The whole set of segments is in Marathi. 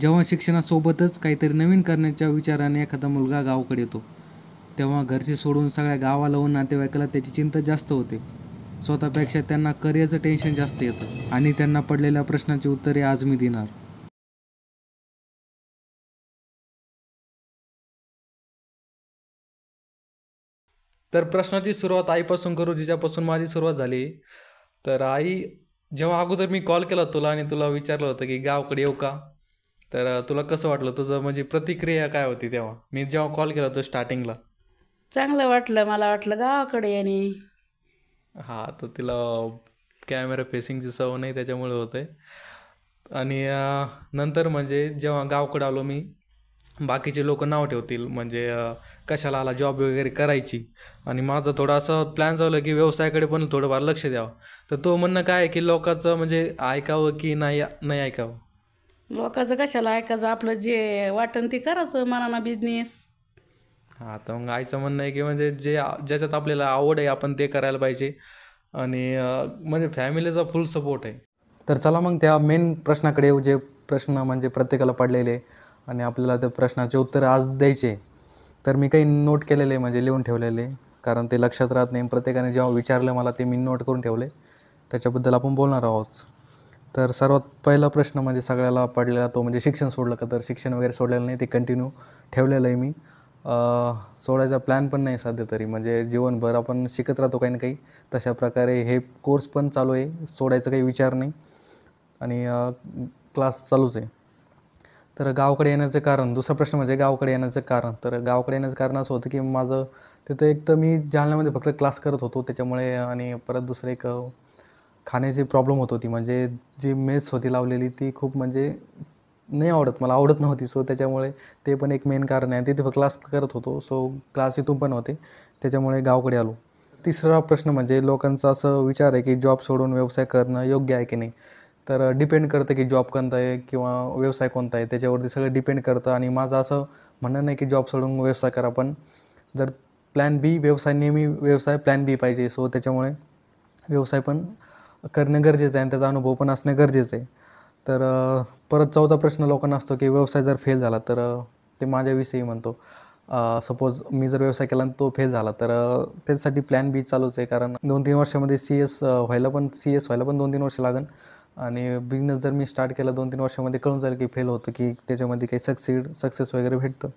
जेव्हा शिक्षणासोबतच काहीतरी नवीन करण्याच्या विचाराने एखादा मुलगा गावाकडे येतो तेव्हा घरचे सोडून सगळ्या गावाला व नातेवाईकाला त्याची चिंता जास्त होते स्वतःपेक्षा त्यांना करिअरचं टेन्शन जास्त येतं आणि त्यांना पडलेल्या प्रश्नाची उत्तरे आज मी देणार तर प्रश्नाची सुरुवात आईपासून करू जिच्यापासून माझी सुरुवात झाली तर आई जेव्हा अगोदर मी कॉल केला तुला आणि तुला विचारलं होतं की गावकडे येऊ का तर तुला कसं वाटलं तुझं म्हणजे प्रतिक्रिया काय होती तेव्हा मी जेव्हा कॉल केला होता स्टार्टिंगला चांगलं वाटलं मला वाटलं गावाकडे याने हा तर तिला कॅमेरा फेसिंगची सवय नाही त्याच्यामुळे होते आणि नंतर म्हणजे जेव्हा गावकडे आलो मी बाकीचे लोक नाव ठेवतील म्हणजे कशाला आला जॉब वगैरे करायची आणि माझं थोडं असं प्लॅन झालं की व्यवसायाकडे पण थोडंफार लक्ष द्यावं तर तो म्हणणं काय आहे की लोकांचं म्हणजे ऐकावं की नाही नाही ऐकावं लोकांचं कशाला ऐकायचं आपलं जे वाटण ते करायचं मनाना बिझनेस हा तर मग आईचं म्हणणं आहे की म्हणजे जे ज्याच्यात आपल्याला आवड आहे आपण ते करायला पाहिजे आणि म्हणजे फॅमिलीचा फुल सपोर्ट आहे तर चला मग त्या मेन प्रश्नाकडे जे प्रश्न म्हणजे प्रत्येकाला पडलेले आणि आपल्याला त्या प्रश्नाचे उत्तर आज द्यायचे तर मी काही नोट केलेले म्हणजे लिहून ठेवलेले कारण ते लक्षात राहत नाही प्रत्येकाने जेव्हा विचारलं मला ते मी नोट करून ठेवले त्याच्याबद्दल आपण बोलणार आहोत तर सर्वात पहिला प्रश्न म्हणजे सगळ्याला पडलेला तो म्हणजे शिक्षण सोडलं का तर शिक्षण वगैरे सोडलेलं नाही ते कंटिन्यू ठेवलेलं आहे मी सोडायचा प्लॅन पण नाही सध्या तरी म्हणजे जीवनभर आपण शिकत राहतो काही ना काही तशा प्रकारे हे कोर्स पण चालू आहे सोडायचा काही विचार नाही आणि क्लास चालूच आहे तर गावाकडे येण्याचं कारण दुसरा प्रश्न म्हणजे गावाकडे येण्याचं कारण तर गावाकडे येण्याचं कारण असं होतं की माझं तिथं एक तर मी जालन्यामध्ये फक्त क्लास करत होतो त्याच्यामुळे आणि परत दुसरं एक खाण्याची प्रॉब्लेम होत होती म्हणजे जी मेस होती लावलेली ती खूप म्हणजे नाही आवडत मला आवडत नव्हती सो त्याच्यामुळे ते पण एक मेन कारण आहे तिथे क्लास करत होतो सो क्लास इथून पण होते त्याच्यामुळे गावकडे आलो तिसरा प्रश्न म्हणजे लोकांचा असं विचार आहे की जॉब सोडून व्यवसाय करणं योग्य आहे की नाही तर डिपेंड करतं की जॉब कोणता आहे किंवा व्यवसाय कोणता आहे त्याच्यावरती सगळं डिपेंड करतं आणि माझं असं म्हणणं नाही की जॉब सोडून व्यवसाय करा पण जर प्लॅन बी व्यवसाय नेहमी व्यवसाय प्लॅन बी पाहिजे सो त्याच्यामुळे व्यवसाय पण करणं गरजेचं आहे आणि त्याचा अनुभव पण असणं गरजेचं आहे तर परत चौथा प्रश्न लोकांना असतो की व्यवसाय जर फेल झाला तर ते माझ्याविषयी म्हणतो सपोज मी जर व्यवसाय केला आणि तो फेल झाला तर त्याच्यासाठी प्लॅन बी चालूच आहे कारण दोन तीन वर्षामध्ये सी एस व्हायला पण सी एस व्हायला पण दोन तीन वर्ष लागेल आणि बिझनेस जर मी स्टार्ट केला दोन तीन वर्षामध्ये कळून जाईल की फेल होतं की त्याच्यामध्ये काही सक्सीड सक्सेस वगैरे भेटतं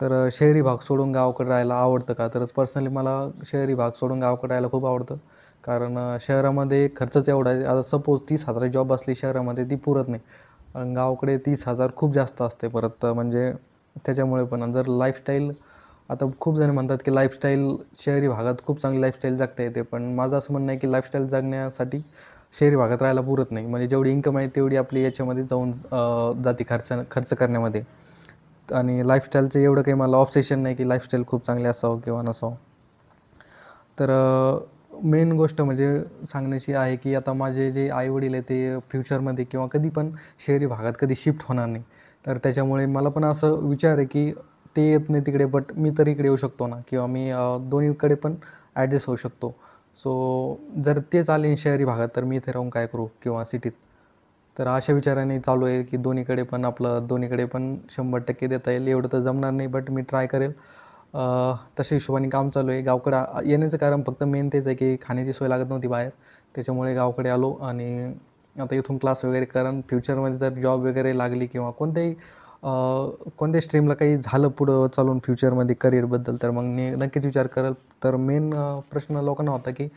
तर शहरी भाग सोडून गावकडे राहायला आवडतं का तरच पर्सनली मला शहरी भाग सोडून गावकडे राहायला खूप आवडतं कारण शहरामध्ये खर्चच एवढा आहे आता सपोज तीस हजार जॉब असली शहरामध्ये ती पुरत नाही गावाकडे तीस हजार खूप जास्त असते परत म्हणजे त्याच्यामुळे पण जर लाईफस्टाईल आता खूप जण म्हणतात की लाईफस्टाईल शहरी भागात खूप चांगली लाईफस्टाईल जगता येते पण माझं असं म्हणणं आहे की लाईफस्टाईल जगण्यासाठी शहरी भागात राहायला पुरत नाही म्हणजे जेवढी इन्कम आहे तेवढी आपली याच्यामध्ये जाऊन जाते खर्च खर्च करण्यामध्ये आणि लाईफस्टाईलचं एवढं काही मला ऑप्सेशन नाही की लाईफस्टाईल खूप चांगली असावं किंवा नसावं तर मेन गोष्ट म्हणजे सांगण्याची आहे की आता माझे जे आईवडील आहे ते फ्युचरमध्ये किंवा कधी पण शहरी भागात कधी शिफ्ट होणार नाही तर त्याच्यामुळे मला पण असं विचार आहे की ते येत नाही तिकडे बट मी तर इकडे येऊ शकतो ना किंवा मी दोन्हीकडे पण ॲडजस्ट होऊ शकतो सो जर ते चालेल शहरी भागात तर मी इथे राहून काय करू किंवा सिटीत तर अशा विचाराने चालू आहे की दोन्हीकडे पण आपलं दोन्हीकडे पण शंभर टक्के देता येईल एवढं तर जमणार नाही बट मी ट्राय करेल तशा हिशोबाने काम चालू आहे गावकडं येण्याचं कारण फक्त मेन तेच आहे की खाण्याची सोय लागत नव्हती बाहेर त्याच्यामुळे गावकडे आलो आणि आता इथून क्लास वगैरे कारण फ्युचरमध्ये जर जॉब वगैरे लागली किंवा कोणत्याही कोणत्याही स्ट्रीमला काही झालं पुढं चालून फ्युचरमध्ये करिअरबद्दल तर मग मी नक्कीच विचार करेल तर मेन प्रश्न लोकांना होता की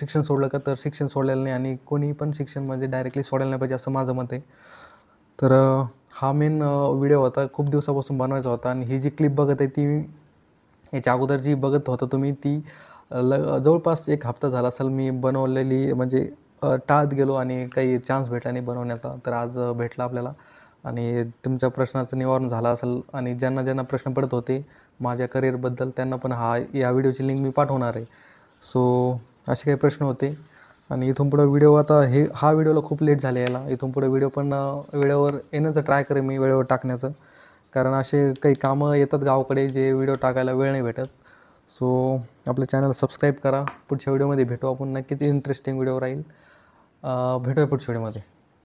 शिक्षण सोडलं का तर शिक्षण सोडलेलं नाही आणि कोणी पण शिक्षण म्हणजे डायरेक्टली सोडायला नाही पाहिजे असं माझं मत आहे तर हा मेन व्हिडिओ होता खूप दिवसापासून बनवायचा होता आणि ही जी क्लिप बघत आहे ती याच्या अगोदर जी बघत होता तुम्ही ती ल जवळपास एक हप्ता झाला असेल मी बनवलेली म्हणजे टाळत गेलो आणि काही चान्स भेटला नाही बनवण्याचा तर आज भेटला आपल्याला आणि तुमच्या प्रश्नाचं निवारण झालं असेल आणि ज्यांना ज्यांना प्रश्न पडत होते माझ्या करिअरबद्दल त्यांना पण हा या व्हिडिओची लिंक मी पाठवणार आहे सो असे काही प्रश्न होते आणि इथून पुढं व्हिडिओ आता हे हा व्हिडिओला खूप लेट झाले याला इथून पुढे व्हिडिओ पण वेळेवर येण्याचं ट्राय करेन मी वेळेवर टाकण्याचं कारण असे काही कामं येतात गावाकडे जे व्हिडिओ टाकायला वेळ नाही भेटत सो आपलं चॅनल सबस्क्राईब करा पुढच्या व्हिडिओमध्ये भेटू आपण नक्कीच इंटरेस्टिंग व्हिडिओ राहील भेटूया पुढच्या व्हिडिओमध्ये